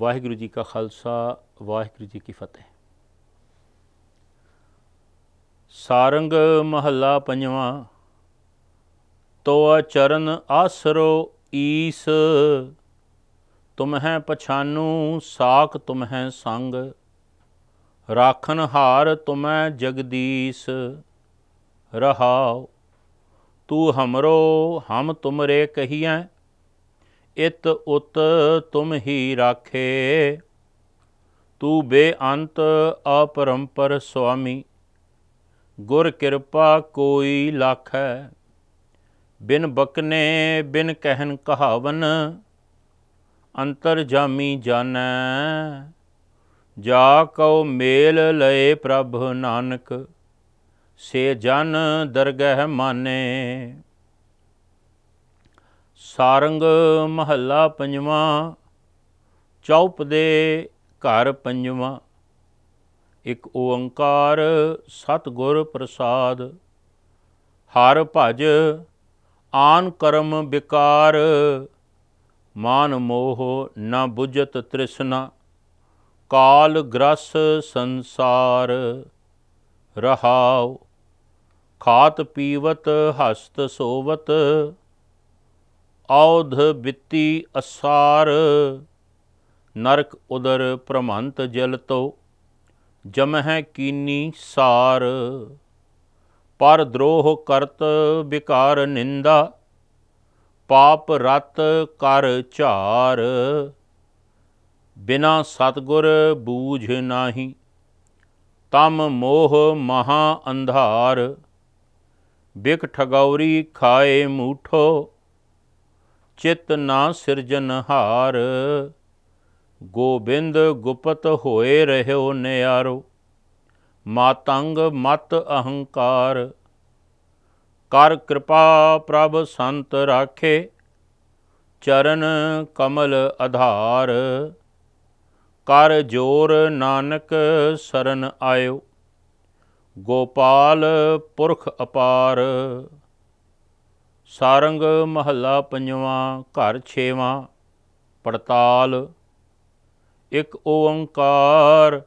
ਵਾਹਿਗੁਰੂ ਜੀ ਕਾ ਖਾਲਸਾ ਵਾਹਿਗੁਰੂ ਜੀ ਕੀ ਫਤਿਹ ਸਾਰੰਗ ਮਹੱਲਾ ਪੰਜਵਾਂ ਤੋਆ ਚਰਨ ਆਸਰੋ ਈਸ ਤੁਮ ਹੈ ਪਛਾਨੂ ਸਾਖ ਤੁਮ ਹੈ ਸੰਗ ਰਾਖਨ ਹਾਰ ਤੁਮੈ ਜਗਦੀਸ਼ ਰਹਾਉ ਤੂ ਹਮਰੋ ਹਮ ਤੁਮਰੇ ਕਹੀਐ ਇਤ ਉਤ ਤੁਮ ਹੀ ਰਾਖੇ ਤੂ ਬੇਅੰਤ ਅਪਰੰਪਰ ਸੁਆਮੀ ਗੁਰ ਕਿਰਪਾ ਕੋਈ ਲਖ ਹੈ ਬਿਨ ਬਕਨੇ ਬਿਨ ਕਹਿਨ ਕਹਾਵਨ ਅੰਤਰ ਜਾਮੀ ਜਾਣੈ ਜਾ ਕਉ ਮੇਲ ਲਏ ਪ੍ਰਭ ਨਾਨਕ ਸੇ ਜਨ ਦਰਗਹਿ ਮਾਨੇ ਸਾਰੰਗ ਮਹੱਲਾ ਪੰਜਵਾਂ ਚੌਪ ਦੇ ਘਰ ਪੰਜਵਾਂ ਇੱਕ ਓੰਕਾਰ ਸਤਗੁਰ ਪ੍ਰਸਾਦ ਹਰ ਭਜ ਆਨ ਕਰਮ ਵਿਕਾਰ ਮਾਨ ਮੋਹ ਨਾ ਬੁਝਤ ਤ੍ਰਿਸ਼ਨਾ ਕਾਲ ਗ੍ਰਸ ਸੰਸਾਰ ਰਹਾਉ ਖਾਤ ਪੀਵਤ ਹਸਤ ਸੋਵਤ ਔਧ ਬਿੱਤੀ ਅਸਾਰ ਨਰਕ ਉਦਰ ਪ੍ਰਮੰਤ ਜਲ ਤੋ ਜਮਹਿ ਕੀਨੀ ਸਾਰ ਪਰ ਦਰੋਹ ਕਰਤ ਵਿਕਾਰ ਨਿੰਦਾ ਪਾਪ ਰਤ ਕਰ ਝਾਰ ਬਿਨਾ ਸਤਗੁਰ ਬੂਝ ਨਾਹੀ ਤਮ ਮੋਹ ਮਹਾ ਅੰਧਾਰ ਬਿਕ ਠਗੌਰੀ ਖਾਏ ਮੂਠੋ ਚਿਤ ਨਾ ਸਿਰਜਨ ਹਾਰ ਗੋਬਿੰਦ ਗੁਪਤ ਹੋਏ ਰਹਿਓ ਨਿਆਰੋ ਮਾਤੰਗ ਮਤ ਅਹੰਕਾਰ ਕਰ ਕਿਰਪਾ ਪ੍ਰਭ ਸੰਤ ਰਾਖੇ ਚਰਨ ਕਮਲ ਆਧਾਰ ਕਰ ਜੋਰ ਨਾਨਕ ਸਰਨ ਆਇਓ ਗੋਪਾਲ ਪੁਰਖ ਅਪਾਰ ਸਾਰੰਗ ਮਹੱਲਾ ਪੰਜਵਾਂ ਘਰ ਛੇਵਾਂ ਪੜਤਾਲ ਇੱਕ ਓੰਕਾਰ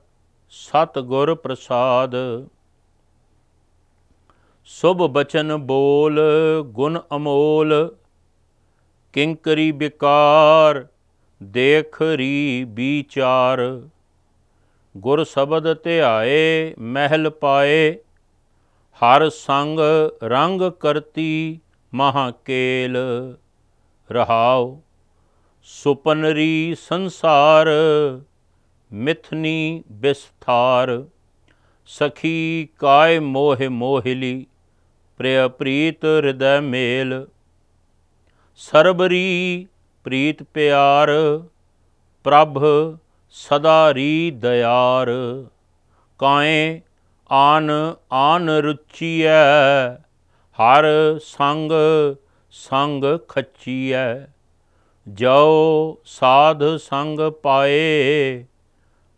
ਸਤ ਗੁਰ ਪ੍ਰਸਾਦ ਸੁਭ ਬਚਨ ਬੋਲ ਗੁਣ ਅਮੋਲ ਕਿੰਕਰੀ ਵਿਕਾਰ ਦੇਖ ਰੀ ਵਿਚਾਰ ਗੁਰ ਸ਼ਬਦ ਧਿਆਏ ਮਹਿਲ ਪਾਏ ਹਰ ਸੰਗ ਰੰਗ ਕਰਤੀ ਮਹਾਕੇਲ ਰਹਾਉ ਸੁਪਨਰੀ ਸੰਸਾਰ ਮਿਥਨੀ ਵਿਸਥਾਰ ਸਖੀ ਕਾਇ ਮੋਹ ਮੋਹਿਲੀ ਪ੍ਰਿਯ ਪ੍ਰੀਤ ਹਿਰਦੈ ਮੇਲ ਸਰਬਰੀ ਪ੍ਰੀਤ ਪਿਆਰ ਪ੍ਰਭ ਸਦਾ ਰੀ ਦਿਆਰ ਕਾਏ ਆਨ ਆਨ ਰੁਚੀਐ ਹਰ ਸੰਗ ਸੰਗ ਖੱਚੀਐ ਜੋ ਸਾਧ ਸੰਗ ਪਾਏ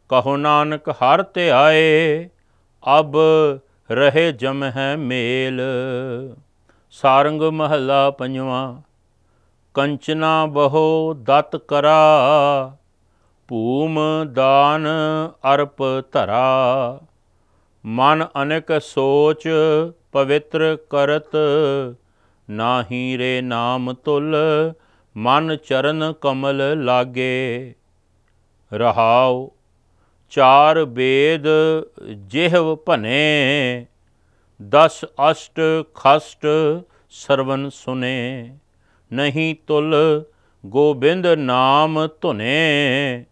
ਕਹੋ ਨਾਨਕ ਹਰ ਤੇ ਆਏ ਅਬ ਰਹੇ ਜਮ ਹੈ ਮੇਲ ਸਾਰੰਗ ਮਹਲਾ ਪੰਜਵਾ ਕੰਚਨਾ ਬਹੋ ਦਤ ਕਰਾ ਭੂਮ ਦਾਨ ਅਰਪ ਧਰਾ ਮਨ ਅਨੇਕ ਸੋਚ ਪਵਿੱਤਰ ਕਰਤ ਨਾਹੀ ਰੇ ਨਾਮ ਤੁਲ ਮਨ ਚਰਨ ਕਮਲ ਲਾਗੇ ਰਹਾਉ ਚਾਰ ਵੇਦ ਜਿਹਵ ਭਨੇ ਦਸ ਅਸ਼ਟ ਖਸ਼ਟ ਸਰਵਨ ਸੁਨੇ ਨਹੀਂ ਤੁਲ ਗੋਬਿੰਦ ਨਾਮ ਧੁਨੇ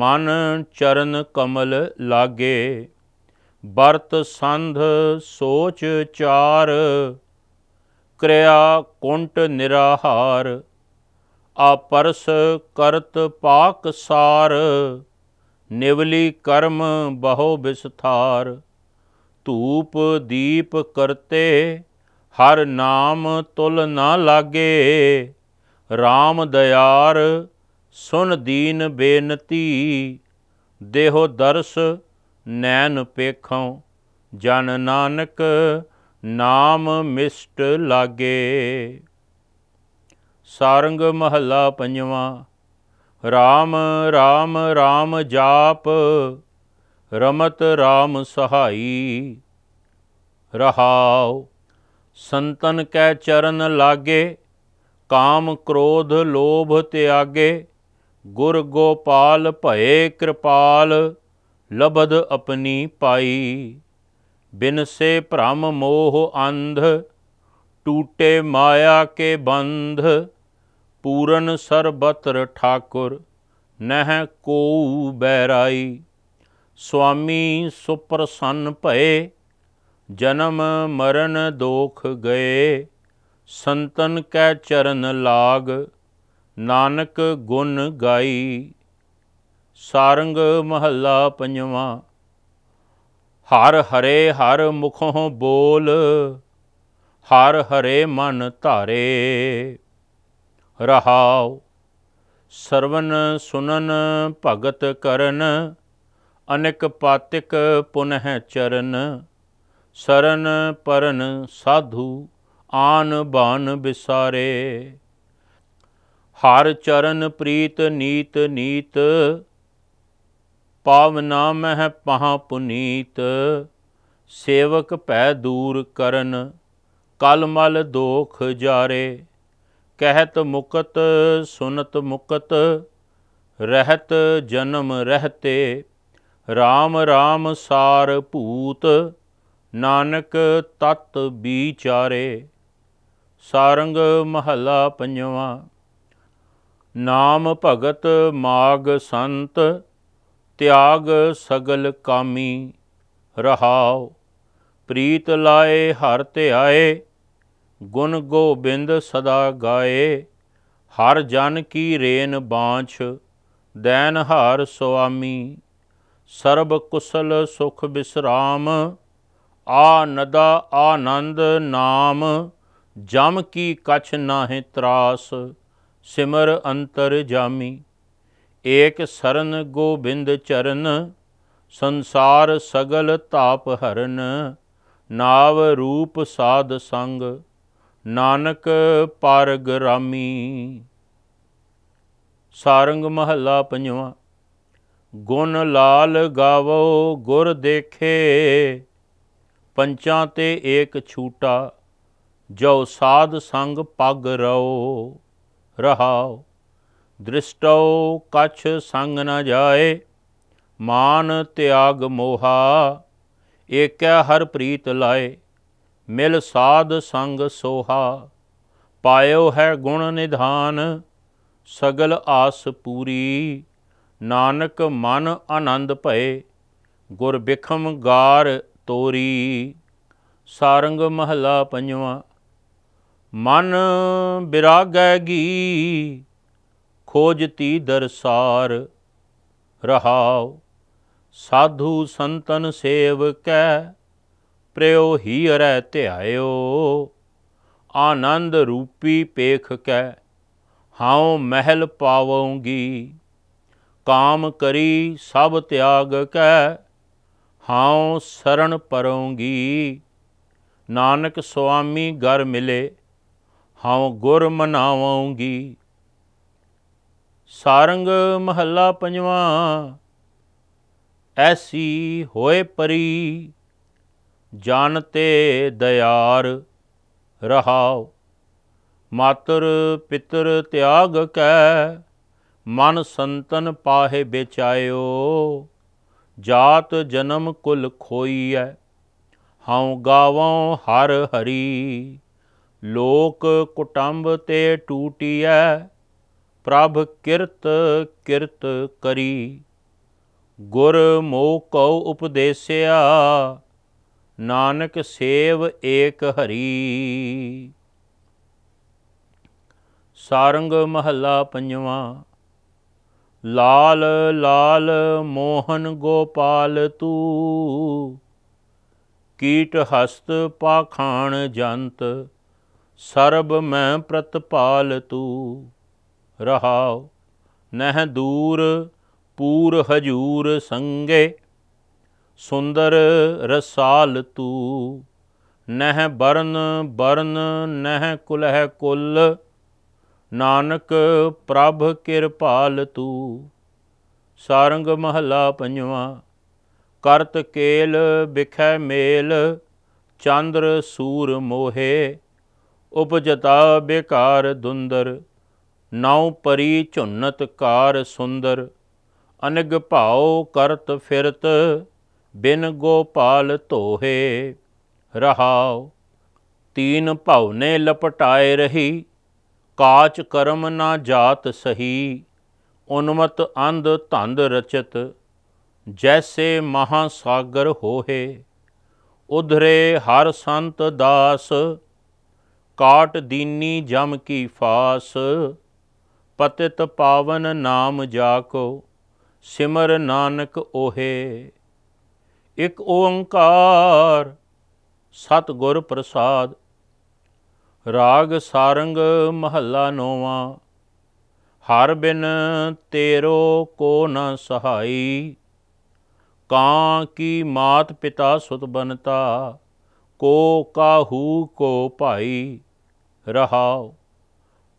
ਮਨ ਚਰਨ ਕਮਲ ਲਾਗੇ ਵਰਤ ਸੰਧ ਸੋਚ ਚਾਰ ਕਿਰਿਆ ਕੁੰਟ ਨਿਰਾਹਾਰ ਆਪਰਸ ਕਰਤ ਪਾਕ ਸਾਰ ਨਿਵਲੀ ਕਰਮ ਬਹੁ ਵਿਸਥਾਰ ਧੂਪ ਦੀਪ ਕਰਤੇ ਹਰ ਨਾਮ ਤੁਲ ਨਾ ਲਾਗੇ RAM ਦਿਆਰ ਸੁਨ ਦੀਨ ਬੇਨਤੀ ਦੇਹੋ ਦਰਸ ਨੈਣ ਪੇਖੋਂ ਜਨ ਨਾਨਕ ਨਾਮ ਮਿਸਟ ਲਾਗੇ ਸਾਰੰਗ ਮਹੱਲਾ ਪੰਜਵਾਂ RAM RAM RAM ਜਾਪ ਰਮਤ RAM ਸਹਾਈ ਰਹਾਉ ਸੰਤਨ ਕੈ ਚਰਨ ਲਾਗੇ ਕਾਮ ਕ੍ਰੋਧ ਲੋਭ ਤਿਆਗੇ ਗੁਰ ਗੋਪਾਲ ਭਏ ਕਿਰਪਾਲ लबद अपनी पाई बिन से भ्रम मोह अंध टूटे माया के बंध पूरन सरबत्र ठाकुर नह को बैराई स्वामी सुप्रसन्न पय जन्म मरण दोख गए संतन कै चरण लाग नानक गुण गाई ਸਾਰੰਗ ਮਹੱਲਾ ਪੰਜਵਾਂ ਹਰ ਹਰੇ ਹਰ ਮੁਖੋਂ ਬੋਲ ਹਰ ਹਰੇ ਮਨ ਧਾਰੇ ਰਹਾਉ ਸਰਵਨ ਸੁਨਨ ਭਗਤ ਕਰਨ ਅਨੇਕ ਪਾਤਿਕ ਪੁਨਹ ਚਰਨ ਸਰਨ ਪਰਨ ਸਾਧੂ ਆਨ ਬਾਨ ਵਿਸਾਰੇ ਹਰ ਚਰਨ ਪ੍ਰੀਤ ਨੀਤ ਨੀਤ ਪਾਵ ਨਾਮ ਹੈ ਪਹਾ ਪੁਨੀਤ ਸੇਵਕ ਭੈ ਦੂਰ ਕਰਨ ਕਲ ਮਲ ਦੋਖ ਜਾਰੇ ਕਹਿਤ ਮੁਕਤ ਸੁਨਤ ਮੁਕਤ ਰਹਿਤ ਜਨਮ ਰਹਤੇ RAM RAM ਸਾਰ ਭੂਤ ਨਾਨਕ ਤਤ ਵਿਚਾਰੇ ਸਾਰੰਗ ਮਹਲਾ ਪੰਜਵਾ ਨਾਮ ਭਗਤ ਮਾਗ ਸੰਤ ਤਿਆਗ ਸਗਲ ਕਾਮੀ ਰਹਾਉ ਪ੍ਰੀਤ ਲਾਏ ਹਰ ਧਿਆਏ ਗੁਣ ਗੋਬਿੰਦ ਸਦਾ ਗਾਏ ਹਰ ਜਨ ਕੀ ਰੇਨ ਬਾਂਛ ਦੈਨ ਹਾਰ ਸੁਆਮੀ ਸਰਬ ਕੁਸਲ ਸੁਖ ਬਿਸਰਾਮ ਆਨਦਾ ਆਨੰਦ ਨਾਮ ਜਮ ਕੀ ਕਛ ਨਾਹਿ ਤਰਾਸ ਸਿਮਰ ਅੰਤਰ ਜਾਮੀ ਏਕ ਸਰਨ ਗੋਬਿੰਦ ਚਰਨ ਸੰਸਾਰ ਸਗਲ ਤਾਪ ਹਰਨ ਨਾਵ ਰੂਪ ਸਾਧ ਸੰਗ ਨਾਨਕ ਪਾਰਗ ਰਾਮੀ ਸਾਰੰਗ ਮਹੱਲਾ ਪੰਜਵਾਂ ਗੁਣ ਲਾਲ ਗਾਵੋ ਗੁਰ ਦੇਖੇ ਪੰਚਾਂ ਤੇ ਏਕ ਛੂਟਾ ਜੋ ਸਾਧ ਸੰਗ ਪਗ ਰਓ ਰਹਾਓ ਦ੍ਰਿਸ਼ਟੋ ਕਛ ਸੰਗ ਨ ਜਾਏ ਮਾਨ ਤਿਆਗ ਮੋਹਾ ਏਕੈ ਹਰ ਪ੍ਰੀਤ ਲਾਏ ਮਿਲ ਸਾਧ ਸੰਗ ਸੋਹਾ ਪਾਇਓ ਹੈ ਗੁਣ ਨਿਧਾਨ ਸਗਲ ਆਸ ਪੂਰੀ ਨਾਨਕ ਮਨ ਆਨੰਦ ਭਏ ਗੁਰ ਬਿਖਮ ਗਾਰ ਤੋਰੀ ਸਾਰੰਗ ਮਹਲਾ ਪੰਜਵਾ ਮਨ ਬਿਰਾਗੈ ਗੀ ਖੋਜਤੀ ਦਰਸਾਰ ਰਹਾਉ ਸਾਧੂ ਸੰਤਨ ਸੇਵ ਕੈ ਹੀ ਰਹਿ ਧਿਆਇਓ ਆਨੰਦ ਰੂਪੀ ਪੇਖ ਕੈ ਹਾਉ ਮਹਿਲ ਪਾਵਉਂਗੀ ਕਾਮ ਕਰੀ ਸਭ ਤਿਆਗ ਕੈ ਹਾਉ ਸਰਣ ਪਰਉਂਗੀ ਨਾਨਕ ਸੁਆਮੀ ਗਰ ਮਿਲੇ ਹਾਉ ਗੁਰ ਮਨਾਵਉਂਗੀ ਸਾਰੰਗ ਮਹੱਲਾ ਪੰਜਵਾਂ ਐਸੀ ਹੋਏ ਪਰੀ ਜਾਣਤੇ ਦਿਆਰ ਰਹਾਉ ਮਾਤਰ ਪਿਤਰ ਤਿਆਗ ਕੈ ਮਨ ਸੰਤਨ ਪਾਹੇ ਵਿਚਾਇਓ ਜਾਤ ਜਨਮ ਕੁਲ ਖੋਈਐ ਹਉ ਗਾਵਉ ਹਰ ਹਰੀ ਲੋਕ ਕੁਟੰਬ ਤੇ ਟੂਟੀਐ ਪ੍ਰਭ ਕਿਰਤ ਕਿਰਤ ਕਰੀ ਗੁਰ ਮੋਕਉ ਉਪਦੇਸਿਆ ਨਾਨਕ ਸੇਵ ਏਕ ਹਰੀ ਸਾਰੰਗ ਮਹੱਲਾ ਪੰਜਵਾਂ ਲਾਲ ਲਾਲ ਮੋਹਨ ਗੋਪਾਲ ਤੂ ਕੀਟ ਹਸਤ ਪਾਖਾਣ ਜੰਤ ਸਰਬ ਮੈਂ ਪ੍ਰਤਪਾਲ ਤੂ ਰਹਾਉ ਨਹਿ ਦੂਰ ਪੂਰ ਹਜੂਰ ਸੰਗੇ ਸੁੰਦਰ ਰਸਾਲ ਤੂ ਨਹਿ ਬਰਨ ਬਰਨ ਨਹਿ ਕੁਲਹਿ ਕੁਲ ਨਾਨਕ ਪ੍ਰਭ ਕਿਰਪਾਲ ਤੂ ਸਾਰੰਗ ਮਹਲਾ ਪੰਜਵਾ ਕਰਤ ਕੇਲ ਵਿਖੈ ਮੇਲ ਚੰਦਰ ਸੂਰ ਮੋਹੇ ਉਪਜਤਾ ਬੇਕਾਰ ਦੁੰਦਰ ਨਉ ਪਰੀ ਝੁੰਨਤ ਕਾਰ ਸੁੰਦਰ ਅਨਗ ਭਾਉ ਕਰਤ ਫਿਰਤ ਬਿਨ ਗੋਪਾਲ ਧੋਹੇ ਰਹਾਉ ਤੀਨ ਭਾਉ ਨੇ ਲਪਟਾਏ ਰਹੀ ਕਾਚ ਕਰਮ ਨਾ ਜਾਤ ਸਹੀ ਉਨਮਤ ਅੰਧ ਧੰਦ ਰਚਤ ਜੈਸੇ ਮਹਾ ਸਾਗਰ ਹੋਹੇ ਉਧਰੇ ਹਰ ਸੰਤ ਦਾਸ ਕਾਟ ਦੀਨੀ ਜਮ ਕੀ ਫਾਸ ਪਤਿਤ ਪਾਵਨ ਨਾਮ ਜਾਕੋ ਸਿਮਰ ਨਾਨਕ ਓਹੇ ਇਕ ਓੰਕਾਰ ਸਤ ਗੁਰ ਪ੍ਰਸਾਦ ਰਾਗ ਸਾਰੰਗ ਮਹੱਲਾ ਨੋਵਾ ਹਰ ਬਿਨ ਤੇਰੋ ਕੋ ਨ ਸਹਾਈ ਕਾਂ ਕੀ ਮਾਤ ਪਿਤਾ ਸੁਤ ਬਨਤਾ ਕੋ ਕਾਹੂ ਕੋ ਭਾਈ ਰਹਾਓ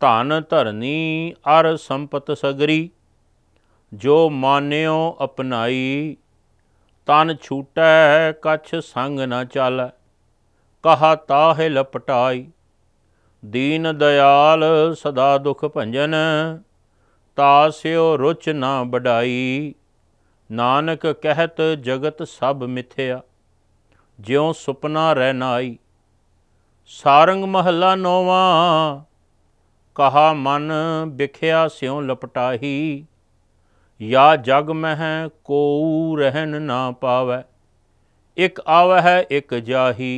ਧਨ ਧਰਨੀ ਅਰ ਸੰਪਤ ਸਗਰੀ ਜੋ ਮਾਨਿਓ ਅਪਨਾਈ ਤਨ ਛੂਟੈ ਕਛ ਸੰਗ ਨ ਚਾਲੈ ਕਹਾ ਤਾਹਿ ਲਪਟਾਈ ਦੀਨ ਦਿਆਲ ਸਦਾ ਦੁਖ ਭੰਜਨ ਤਾਸਿਓ ਰੁਚ ਨਾ ਬਡਾਈ ਨਾਨਕ ਕਹਿਤ ਜਗਤ ਸਭ ਮਿਥਿਆ ਜਿਉ ਸੁਪਨਾ ਰਹਿ ਨਾਈ ਸਾਰੰਗ ਮਹੱਲਾ ਨੋਵਾ ਕਹਾ ਮਨ ਵਿਖਿਆ ਸਿਉ ਲਪਟਾਹੀ ਯਾ ਜਗ ਮਹਿ ਕੋਉ ਰਹਿਨ ਨਾ ਪਾਵੈ ਇਕ ਆਵਹਿ ਇਕ ਜਾਹੀ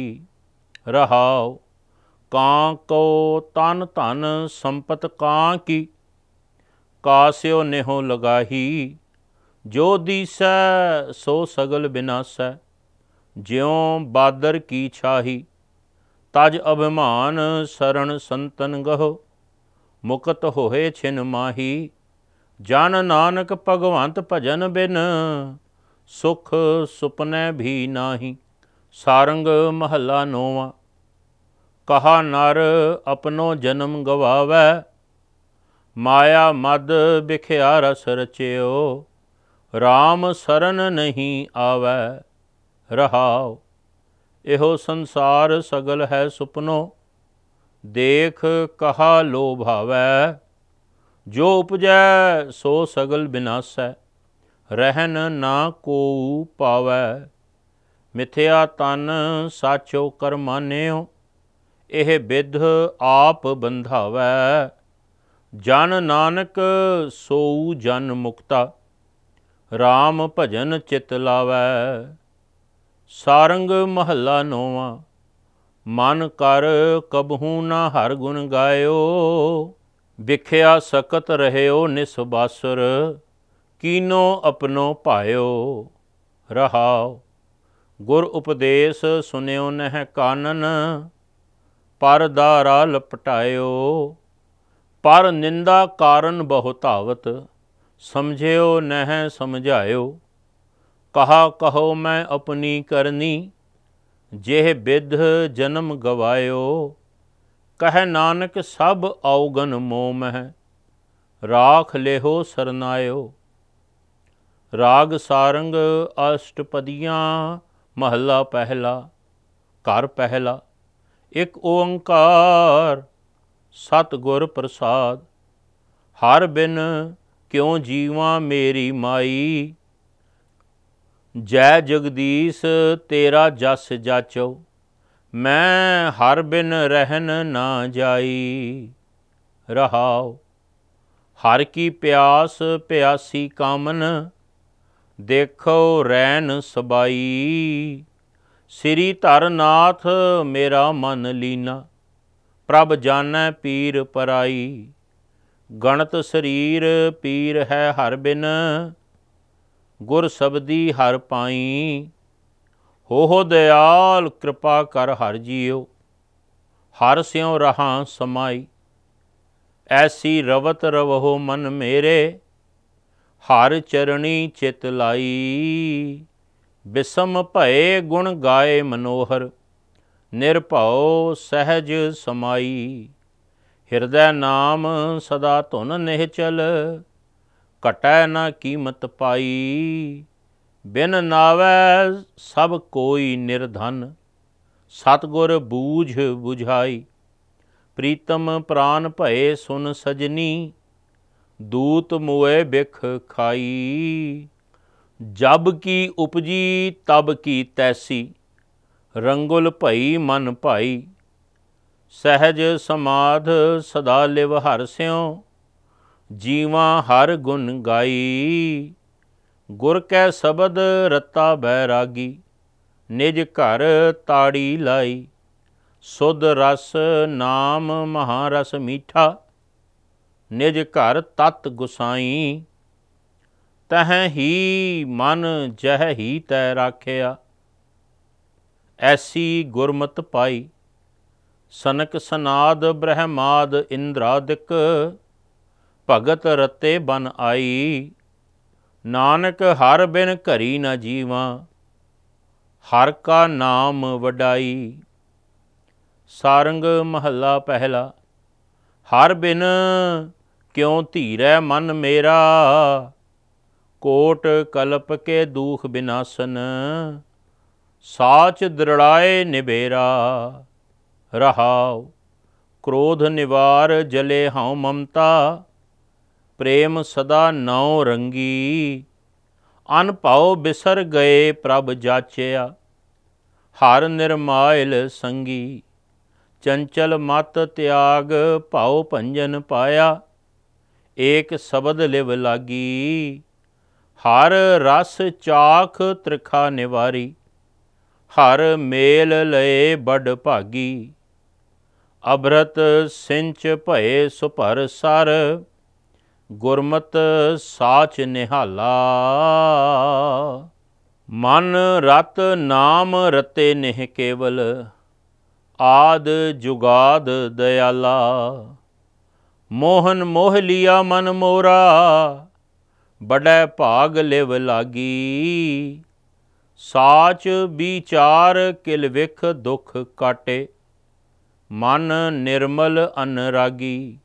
ਰਹਾਉ ਕਾਂ ਕੋ ਤਨ ਧਨ ਸੰਪਤ ਕਾਂ ਕੀ ਕਾਸਿਉ ਨਿਹੋ ਲਗਾਹੀ ਜੋ ਦੀਸੈ ਸੋ ਸਗਲ ਬਿਨਾਸੈ ਜਿਉ ਬਾਦਰ ਕੀ ਛਾਹੀ ਤਜ ਅਭਿਮਾਨ ਸਰਣ ਸੰਤਨ ਗਹੋ ਮੁਕਤ ਹੋਏ ਛਿਨ ਮਾਹੀ ਜਨ ਨਾਨਕ ਭਗਵੰਤ ਭਜਨ ਬਿਨ ਸੁਖ ਸੁਪਨੇ ਵੀ ਨਾਹੀ ਸਾਰੰਗ ਮਹੱਲਾ ਨੋਵਾ ਕਹਾ ਨਰ ਆਪਣੋ ਜਨਮ ਗਵਾਵੇ ਮਾਇਆ ਮਦ ਵਿਖਿਆ ਰਸ ਰਚਿਓ RAM ਸਰਨ ਨਹੀਂ ਆਵੇ ਰਹਾਓ ਇਹੋ ਸੰਸਾਰ ਸਗਲ ਹੈ ਸੁਪਨੋ ਦੇਖ ਕਹਾ ਲੋਭਾਵੈ ਜੋ ਉਪਜੈ ਸੋ ਸਗਲ ਬਿਨਾਸੈ ਰਹਿਨ ਨਾ ਕੋ ਪਾਵੈ ਮਿਥਿਆ ਤਨ ਸਾਚੋ ਕਰਮਾਨਿਓ ਇਹ ਵਿਧ ਆਪ ਬੰਧਾਵੈ ਜਨ ਨਾਨਕ ਸੋਉ ਜਨ ਮੁਕਤਾ RAM ਭਜਨ ਚਿਤ ਲਾਵੈ ਸਾਰੰਗ ਮਹੱਲਾ ਨੋਵਾ ਮਨ ਕਰ ਕਬਹੂ ਨਾ ਹਰ ਗੁਣ ਗਾਇਓ ਵਿਖਿਆ ਸਕਤ ਰਹਿਓ ਨਿਸਬਾਸੁਰ ਕੀਨੋ ਆਪਣੋ ਭਾਇਓ ਰਹਾਓ ਗੁਰ ਉਪਦੇਸ਼ ਸੁਨਿਓ ਨਹਿ ਕਾਨਨ ਪਰ ਦਾਰਾ ਲਪਟਾਇਓ ਪਰ ਨਿੰਦਾ ਕਾਰਨ ਬਹੁਤਾਵਤ ਸਮਝਿਓ ਨਹਿ ਸਮਝਾਇਓ ਕਹਾ ਕਹੋ ਮੈਂ ਆਪਣੀ ਕਰਨੀ ਜਿਹ ਬਿਧ ਜਨਮ ਗਵਾਇਓ ਕਹਿ ਨਾਨਕ ਸਭ ਔਗਨ ਮੋਮ ਹੈ ਰਾਖ ਲੇਹੋ ਸਰਨਾਇਓ ਰਾਗ ਸਾਰੰਗ ਅਸ਼ਟਪਦੀਆਂ ਮਹਲਾ ਪਹਿਲਾ ਘਰ ਪਹਿਲਾ ਇੱਕ ਓੰਕਾਰ ਸਤ ਗੁਰ ਪ੍ਰਸਾਦ ਹਰ ਬਿਨ ਕਿਉ ਜੀਵਾ ਮੇਰੀ ਮਾਈ ਜੈ ਜਗਦੀਸ਼ ਤੇਰਾ ਜਸ ਜਾਚੋ ਮੈਂ ਹਰ ਬਿਨ ਰਹਿਨ ਨਾ ਜਾਈ ਰਹਾਉ ਹਰ ਕੀ ਪਿਆਸ ਪਿਆਸੀ ਕਾਮਨ ਦੇਖੋ ਰੈਨ ਸਬਾਈ ਸ੍ਰੀ ਧਰਨਾਥ ਮੇਰਾ ਮਨ ਲੀਨਾ ਪ੍ਰਭ ਜਾਣੈ ਪੀਰ ਪਰਾਈ ਗਣਤ ਸਰੀਰ ਪੀਰ ਹੈ ਹਰ ਬਿਨ ਗੁਰ ਸਬਦੀ ਹਰ ਪਾਈ ਹੋ ਹੋ ਦਿਆਲ ਕਿਰਪਾ ਕਰ ਹਰ ਜੀਓ ਹਰ ਸਿਉ ਰਹਾ ਸਮਾਈ ਐਸੀ ਰਵਤ ਰਵੋ ਮਨ ਮੇਰੇ ਹਰ ਚਰਣੀ ਚਿਤ ਲਾਈ ਬਿਸਮ ਭਏ ਗੁਣ ਗਾਏ ਮਨੋਹਰ ਨਿਰਭਉ ਸਹਿਜ ਸਮਾਈ ਹਿਰਦੈ ਨਾਮ ਸਦਾ ਧੁਨ ਨਿਹਚਲ ਘਟੈ ਨਾ ਕੀਮਤ ਪਾਈ ਬਿਨ ਨਾਵੇ ਸਭ ਕੋਈ ਨਿਰਧਨ ਸਤਗੁਰ ਬੂਝ 부ਝਾਈ ਪ੍ਰੀਤਮ ਪ੍ਰਾਨ ਭਏ ਸੁਨ ਸਜਨੀ ਦੂਤ ਮੋਏ ਬਿਖ ਖਾਈ ਜਬ ਕੀ ਉਪਜੀ ਤਬ ਕੀ ਤੈਸੀ ਰੰਗੁਲ ਭਈ ਮਨ ਭਾਈ ਸਹਿਜ ਸਮਾਧ ਸਦਾ ਲਿਵ ਹਰ ਸਿਉ ਜੀਵਾਂ ਹਰ ਗੁਣ ਗਾਈ ਗੁਰ ਕੈ ਸ਼ਬਦ ਰਤਾ ਬੈਰਾਗੀ ਨਿਜ ਘਰ ਤਾੜੀ ਲਾਈ ਸੁਧ ਰਸ ਨਾਮ ਮਹਾਰਸ ਮੀਠਾ ਨਿਜ ਘਰ ਤਤ ਗੁਸਾਈ ਤਹ ਹੀ ਮਨ ਜਹ ਹੀ ਤੈ ਰਾਖਿਆ ਐਸੀ ਗੁਰਮਤ ਪਾਈ ਸਨਕ ਸਨਾਦ ਬ੍ਰਹਮਾਦ ਇੰਦਰਾਦਿਕ ਭਗਤ ਰਤੇ ਬਨ ਆਈ ਨਾਨਕ ਹਰ ਬਿਨ ਘਰੀ ਨਾ ਜੀਵਾ ਹਰ ਕਾ ਨਾਮ ਵਡਾਈ ਸਾਰੰਗ ਮਹੱਲਾ ਪਹਿਲਾ ਹਰ ਬਿਨ ਕਿਉ ਧੀਰੈ ਮਨ ਮੇਰਾ ਕੋਟ ਕਲਪ ਕੇ ਦੂਖ ਬਿਨਾਸਨ ਸਾਚ ਦਰੜਾਏ ਨਿਬੇਰਾ ਰਹਾਉ ਕ੍ਰੋਧ ਨਿਵਾਰ ਜਲੇ ਹਉ ਮਮਤਾ ਪ੍ਰੇਮ ਸਦਾ ਨਉ ਰੰਗੀ ਅਨ ਬਿਸਰ ਗਏ ਪ੍ਰਭ ਜਾਚਿਆ ਹਰ ਨਿਰਮਾਇਲ ਸੰਗੀ ਚੰਚਲ ਮਤ ਤਿਆਗ ਭਾਉ ਭੰਜਨ ਪਾਇਆ ਏਕ ਸ਼ਬਦ ਲਿਵ ਲਾਗੀ ਹਰ ਰਸ ਚਾਖ ਤ੍ਰਿਖਾ ਨਿਵਾਰੀ ਹਰ ਮੇਲ ਲਏ ਬੜ ਭਾਗੀ ਅਬਰਤ ਸਿੰਚ ਭਏ ਸੁਭਰ ਸਰ ਗੁਰਮਤ ਸਾਚ ਨਿਹਾਲਾ ਮਨ ਰਤ ਨਾਮ ਰਤੇ ਨਿਹ ਕੇਵਲ ਆਦ ਜੁਗਾਦ ਦਇਆਲਾ ਮੋਹਨ ਮੋਹ ਲਿਆ ਮਨ ਮੋਰਾ ਬੜੈ ਭਾਗ ਲਿਵ ਲਾਗੀ ਸਾਚ ਵਿਚਾਰ ਕਿਲ ਵਿਖ ਦੁਖ ਕਾਟੇ ਮਨ ਨਿਰਮਲ ਅਨਰਾਗੀ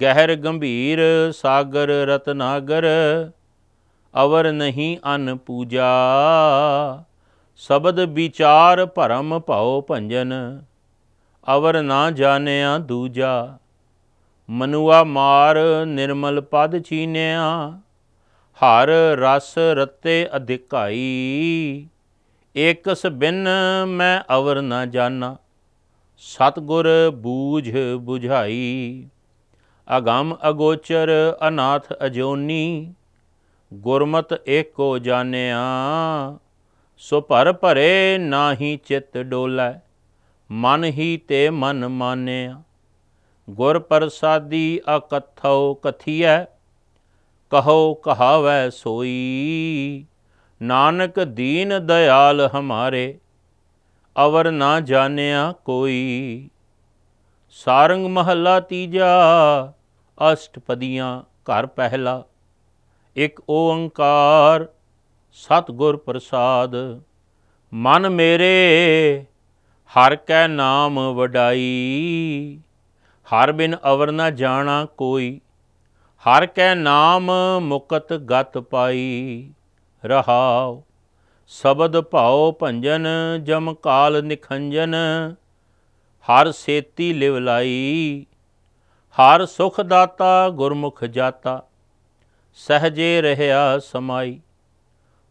ਗਹਿਰ ਗੰਭੀਰ ਸਾਗਰ ਰਤਨਾਗਰ ਅਵਰ ਨਹੀਂ ਅਨ ਪੂਜਾ ਸ਼ਬਦ ਵਿਚਾਰ ਭਰਮ ਭਉ ਭੰਜਨ ਅਵਰ ਨਾ ਜਾਣਿਆ ਦੂਜਾ ਮਨੁਆ ਮਾਰ ਨਿਰਮਲ ਪਦ ਚੀਨਿਆ ਹਰ ਰਸ ਰਤੇ ਅਧਿਕਾਈ ਇਕਸ ਬਿਨ ਮੈਂ ਅਵਰ ਨਾ ਜਾਣਾ ਸਤਗੁਰ ਬੂਝ 부ਝਾਈ ਅਗੰਮ ਅਗੋਚਰ ਅਨਾਥ ਅਜੋਨੀ ਗੁਰਮਤ ਏਕੋ ਜਾਣਿਆ ਸੋ ਭਰ ਭਰੇ ਨਾਹੀ ਚਿਤ ਡੋਲੇ ਮਨ ਹੀ ਤੇ ਮਨ ਮਾਨਿਆ ਗੁਰ ਪ੍ਰਸਾਦੀ ਅਕਥਉ ਕਥੀਐ ਕਹੋ ਕਹਾਵੈ ਸੋਈ ਨਾਨਕ ਦੀਨ ਦਇਆਲ ਹਮਾਰੇ ਅਵਰ ਨਾ ਜਾਣਿਆ ਕੋਈ ਸਾਰੰਗ ਮਹੱਲਾ ਤੀਜਾ ਅਸ਼ਟਪਦੀਆਂ ਘਰ ਪਹਿਲਾ ਇੱਕ ਓੰਕਾਰ ਸਤਗੁਰ ਪ੍ਰਸਾਦ ਮਨ ਮੇਰੇ ਹਰ ਕੈ ਨਾਮ ਵਡਾਈ ਹਰ ਬਿਨ ਅਵਰ ਨਾ ਜਾਣਾ ਕੋਈ ਹਰ ਕੈ ਨਾਮ ਮੁਕਤ ਗਤ ਪਾਈ ਰਹਾਉ ਸ਼ਬਦ ਭਾਉ ਭੰਜਨ ਜਮ ਕਾਲ ਨਿਖੰਜਨ ਹਰ ਸੇਤੀ ਲਿਵ ਲਾਈ ਹਰ ਸੁਖ ਦਾਤਾ ਗੁਰਮੁਖ ਜਾਤਾ ਸਹਜੇ ਰਹਿਆ ਸਮਾਈ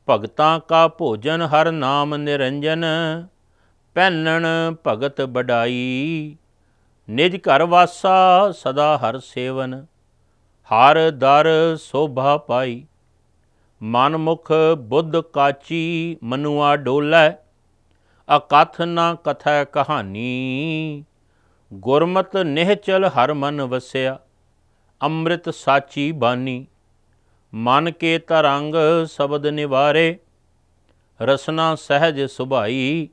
ਭਗਤਾਂ ਕਾ ਭੋਜਨ ਹਰ ਨਾਮ ਨਿਰੰਜਨ ਪੈਨਣ ਭਗਤ ਬਡਾਈ ਨਿਜ ਘਰ ਵਾਸਾ ਸਦਾ ਹਰ ਸੇਵਨ ਹਰ ਦਰ ਸੋਭਾ ਪਾਈ ਮਨ ਮੁਖ ਬੁੱਧ ਕਾਚੀ ਮਨੁਆ ਡੋਲੇ ਅਕਥ ਨਾ ਕਥੈ ਕਹਾਣੀ ਗੁਰਮਤ ਨਿਹਚਲ ਹਰ ਮਨ ਵਸਿਆ ਅੰਮ੍ਰਿਤ ਸਾਚੀ ਬਾਣੀ ਮਨ ਕੇ ਤਰੰਗ ਸ਼ਬਦ ਨਿਵਾਰੇ ਰਸਨਾ ਸਹਿਜ ਸੁਭਾਈ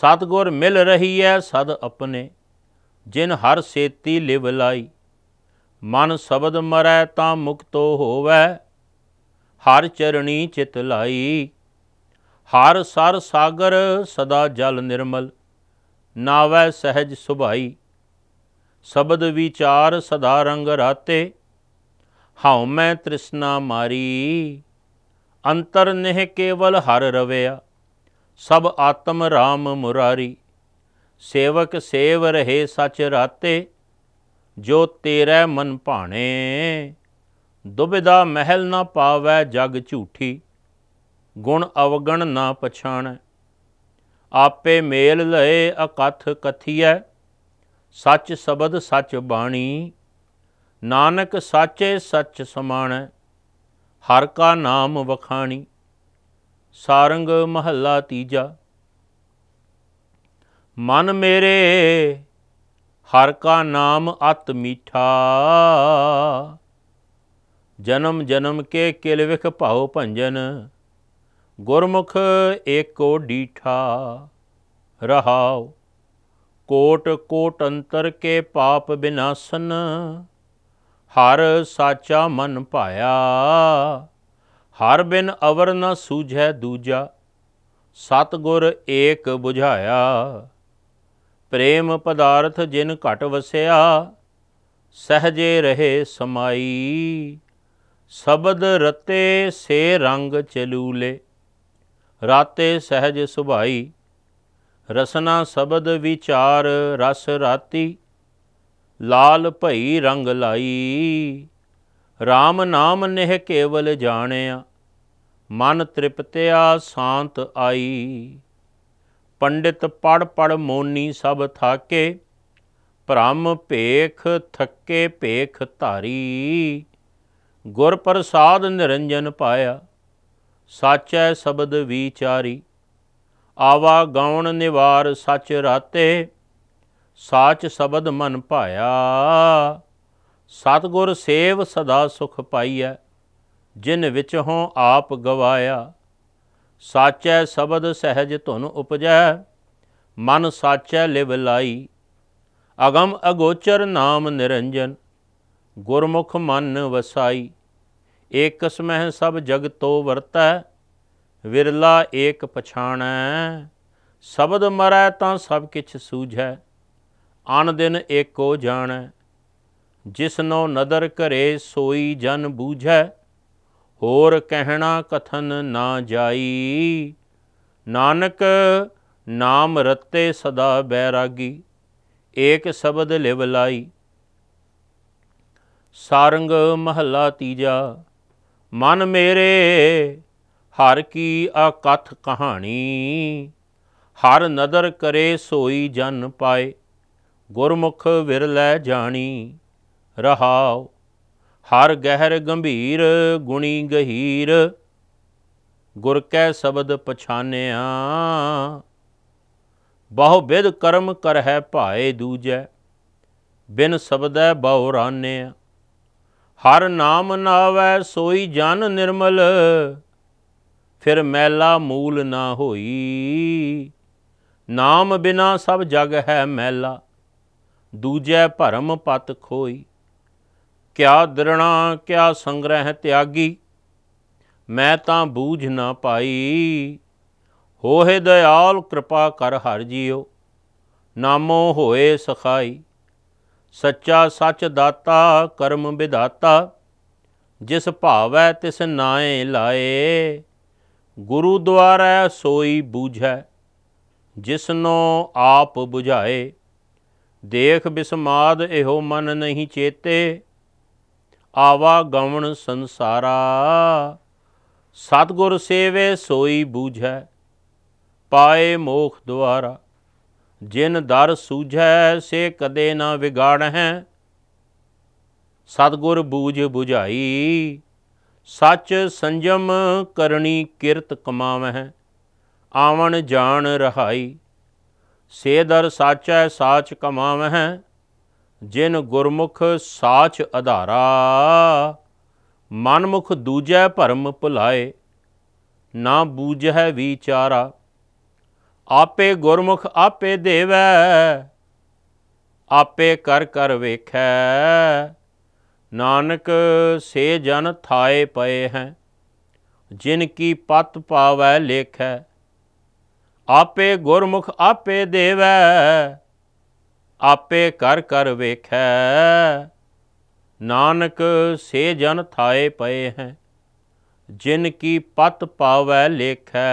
ਸਤਗੁਰ ਮਿਲ ਰਹੀ ਹੈ ਸਦ ਆਪਣੇ ਜਿਨ ਹਰ ਸੇਤੀ ਲਿਵ ਲਾਈ ਮਨ ਸ਼ਬਦ ਮਰੈ ਤਾਂ ਮੁਕਤੋ ਹੋਵੇ ਹਰ ਚਰਣੀ ਚਿਤ ਲਾਈ ਹਰ ਸਰ ਸਾਗਰ ਸਦਾ ਜਲ ਨਿਰਮਲ ਨਾਵੈ ਸਹਿਜ ਸੁਭਾਈ ਸ਼ਬਦ ਵਿਚਾਰ ਸਦਾ ਰੰਗ ਰਾਤੇ ਹਉ ਮੈਂ ਤ੍ਰਿਸ਼ਨਾ ਮਾਰੀ ਅੰਤਰ ਨਹਿ ਕੇਵਲ ਹਰ ਰਵਿਆ ਸਭ ਆਤਮ RAM ਮੁਰਾਰੀ ਸੇਵਕ ਸੇਵ ਰਹੇ ਸਚ ਰਾਤੇ ਜੋ ਤੇਰੇ ਮਨ ਭਾਣੇ ਦੁਬਿਦਾ ਮਹਿਲ ਨਾ ਪਾਵੈ ਜਗ ਝੂਠੀ ਗੁਣ ਅਵਗਣ ਨਾ ਪਛਾਣੇ ਆਪੇ ਮੇਲ ਲਏ ਅਕਥ ਕਥੀਐ ਸੱਚ ਸ਼ਬਦ ਸੱਚ ਬਾਣੀ ਨਾਨਕ ਸਾਚੇ ਸੱਚ ਸਮਾਣੈ ਹਰ ਕਾ ਨਾਮ ਵਖਾਣੀ ਸਾਰੰਗ ਮਹੱਲਾ ਤੀਜਾ ਮਨ ਮੇਰੇ ਹਰ ਕਾ ਨਾਮ ਅਤ ਮੀਠਾ ਜਨਮ ਜਨਮ ਕੇ ਕਿਲ ਵਿਖ ਭਾਉ ਭੰਜਨ ਗੁਰਮੁਖ ਏਕੋ ਡੀਠਾ ਰਹਾਉ ਕੋਟ ਕੋਟ ਅੰਤਰ ਕੇ ਪਾਪ ਬਿਨਾਸਨ ਹਰ ਸਾਚਾ ਮਨ ਭਾਇਆ ਹਰ ਬਿਨ ਅਵਰ ਨ ਸੂਝੈ ਦੂਜਾ ਸਤ ਗੁਰ ਏਕ 부ਝਾਇਆ ਪ੍ਰੇਮ ਪਦਾਰਥ ਜਿਨ ਘਟ ਵਸਿਆ ਸਹਜੇ ਰਹੇ ਸਮਾਈ ਸ਼ਬਦ ਰਤੇ ਸੇ ਰੰਗ ਚਲੂਲੇ ਰਾਤੇ ਸਹਿਜ ਸੁਭਾਈ ਰਸਨਾ ਸ਼ਬਦ ਵਿਚਾਰ ਰਸ ਰਾਤੀ ਲਾਲ ਭਈ ਰੰਗ ਲਾਈ RAM ਨਾਮ ਨਹਿ ਕੇਵਲ ਜਾਣਿਆ ਮਨ ਤ੍ਰਿਪਤਿਆ ਸ਼ਾਂਤ ਆਈ ਪੰਡਿਤ ਪੜ ਪੜ ਮੋਨੀ ਸਭ ਥਾਕੇ ਭ੍ਰਮ ਭੇਖ ਥੱਕੇ ਭੇਖ ਧਾਰੀ ਗੁਰ ਪ੍ਰਸਾਦ ਨਿਰੰਜਨ ਪਾਇਆ ਸਾਚੈ ਸ਼ਬਦ ਵਿਚਾਰੀ ਆਵਾ ਗਾਉਣ ਨਿਵਾਰ ਸੱਚ ਰਾਤੇ ਸਾਚ ਸ਼ਬਦ ਮਨ ਭਾਇਆ ਸਤਗੁਰ ਸੇਵ ਸਦਾ ਸੁਖ ਪਾਈਐ ਜਿਨ ਵਿੱਚ ਹੋਂ ਆਪ ਗਵਾਇਆ ਸਾਚੈ ਸ਼ਬਦ ਸਹਿਜ ਧੁਨ ਉਪਜੈ ਮਨ ਸਾਚੈ ਲਿਵ ਲਾਈ ਅਗਮ ਅਗੋਚਰ ਨਾਮ ਨਿਰੰਜਨ ਗੁਰਮੁਖ ਮਨ ਵਸਾਈ ਏਕਸ ਹੈ ਸਭ ਜਗ ਤੋ ਵਰਤੈ ਵਿਰਲਾ ਏਕ ਪਛਾਣੈ ਸ਼ਬਦ ਮਰੈ ਤਾਂ ਸਭ ਕਿਛ ਸੂਝੈ ਅਨ ਦਿਨ ਏਕੋ ਜਾਣੈ ਜਿਸਨੋ ਨਦਰ ਕਰੇ ਸੋਈ ਜਨ ਬੂਝੈ ਹੋਰ ਕਹਿਣਾ ਕਥਨ ਨਾ ਜਾਈ ਨਾਨਕ ਨਾਮ ਰਤੇ ਸਦਾ ਬੈਰਾਗੀ ਏਕ ਸ਼ਬਦ ਲਿਵ ਲਾਈ ਸਾਰੰਗ ਮਹੱਲਾ ਤੀਜਾ ਮਨ ਮੇਰੇ ਹਰ ਕੀ ਅਕਥ ਕਹਾਣੀ ਹਰ ਨਦਰ ਕਰੇ ਸੋਈ ਜਨ ਪਾਏ ਗੁਰਮੁਖ ਵਿਰਲੇ ਜਾਣੀ ਰਹਾਉ ਹਰ ਗਹਿਰ ਗੰਭੀਰ ਗੁਣੀ ਗਹੀਰ ਗੁਰ ਕੈ ਸ਼ਬਦ ਪਛਾਨਿਆ ਬਹੁ ਵਿਧ ਕਰਮ ਕਰਹਿ ਭਾਏ ਦੂਜੈ ਬਿਨ ਸ਼ਬਦੈ ਬਹੁ ਰਾਨਿਆ ਹਰ ਨਾਮ ਨਾਵੈ ਸੋਈ ਜਨ ਨਿਰਮਲ ਫਿਰ ਮੈਲਾ ਮੂਲ ਨਾ ਹੋਈ ਨਾਮ ਬਿਨਾ ਸਭ ਜਗ ਹੈ ਮੈਲਾ ਦੂਜੈ ਭਰਮ ਪਤ ਖੋਈ ਕਿਆ ਦਰਣਾ ਕਿਆ ਸੰਗ੍ਰਹਿ ਤਿਆਗੀ ਮੈਂ ਤਾਂ ਬੂਝ ਨਾ ਪਾਈ ਹੋਏ ਦਇਆਲ ਕਿਰਪਾ ਕਰ ਹਰ ਜੀਓ ਨਾਮੋ ਹੋਏ ਸਖਾਈ ਸੱਚਾ ਸੱਚ ਦਾਤਾ ਕਰਮ ਵਿਧਾਤਾ ਜਿਸ ਭਾਵੈ ਤਿਸ ਨਾਏ ਲਾਏ ਗੁਰੂ ਦੁਆਰੈ ਸੋਈ ਬੂਝੈ ਜਿਸਨੋ ਆਪ 부ਝਾਏ ਦੇਖ ਬਿਸਮਾਦ ਇਹੋ ਮਨ ਨਹੀਂ ਚੇਤੇ ਆਵਾ ਗਵਣ ਸੰਸਾਰਾ ਸਤਗੁਰ ਸੇਵੇ ਸੋਈ ਬੂਝੈ ਪਾਏ ਮੋਖ ਦੁਆਰਾ ਜਿਨ ਦਰ ਸੂਝੈ ਸੇ ਕਦੇ ਨਾ ਵਿਗਾੜਹਿ ਸਤਗੁਰ ਬੂਝ ਬੁਝਾਈ ਸੱਚ ਸੰਜਮ ਕਰਨੀ ਕਿਰਤ ਕਮਾਵਹਿ ਆਵਣ ਜਾਣ ਰਹਾਈ ਸੇ ਦਰ ਸਾਚੈ ਸਾਚ ਕਮਾਵਹਿ ਜਿਨ ਗੁਰਮੁਖ ਸਾਚ ਆਧਾਰਾ ਮਨਮੁਖ ਦੂਜੈ ਭਰਮ ਭੁਲਾਏ ਨਾ ਬੂਝੈ ਵਿਚਾਰਾ आपे गुरमुख आपे देव आपे कर कर वेख नानक से जन थाए पए हैं जिनकी पत पावै लेख है आपे गुरमुख आपे देव आपे कर कर वेख नानक से जन थाए पए हैं जिनकी पत पावै लेख है